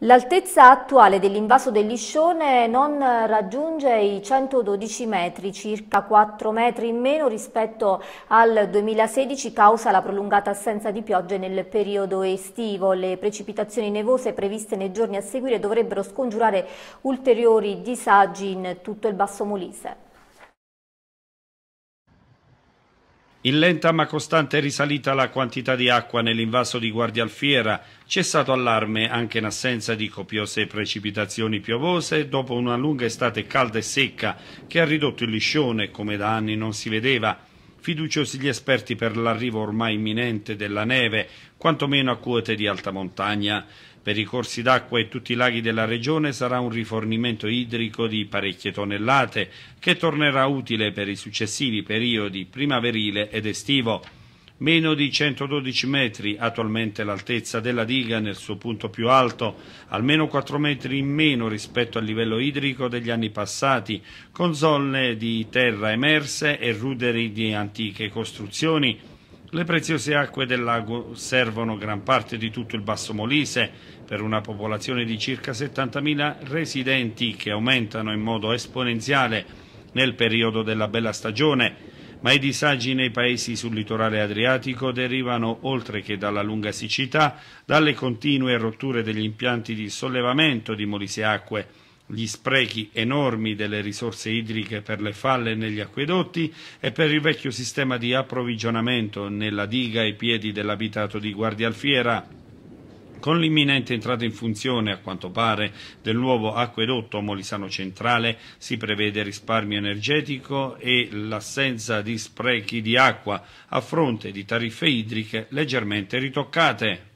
L'altezza attuale dell'invaso del liscione non raggiunge i 112 metri, circa 4 metri in meno rispetto al 2016 causa la prolungata assenza di piogge nel periodo estivo. Le precipitazioni nevose previste nei giorni a seguire dovrebbero scongiurare ulteriori disagi in tutto il Basso Molise. In lenta ma costante risalita la quantità di acqua nell'invaso di Guardialfiera, cessato allarme anche in assenza di copiose precipitazioni piovose dopo una lunga estate calda e secca che ha ridotto il liscione come da anni non si vedeva fiduciosi gli esperti per l'arrivo ormai imminente della neve, quantomeno a quote di alta montagna. Per i corsi d'acqua e tutti i laghi della regione sarà un rifornimento idrico di parecchie tonnellate, che tornerà utile per i successivi periodi primaverile ed estivo meno di 112 metri attualmente l'altezza della diga nel suo punto più alto, almeno 4 metri in meno rispetto al livello idrico degli anni passati, con zone di terra emerse e ruderi di antiche costruzioni. Le preziose acque del lago servono gran parte di tutto il Basso Molise per una popolazione di circa 70.000 residenti che aumentano in modo esponenziale nel periodo della bella stagione ma i disagi nei paesi sul litorale adriatico derivano, oltre che dalla lunga siccità, dalle continue rotture degli impianti di sollevamento di acque, gli sprechi enormi delle risorse idriche per le falle negli acquedotti e per il vecchio sistema di approvvigionamento nella diga ai piedi dell'abitato di Guardialfiera, con l'imminente entrata in funzione, a quanto pare, del nuovo acquedotto Molisano Centrale si prevede risparmio energetico e l'assenza di sprechi di acqua a fronte di tariffe idriche leggermente ritoccate.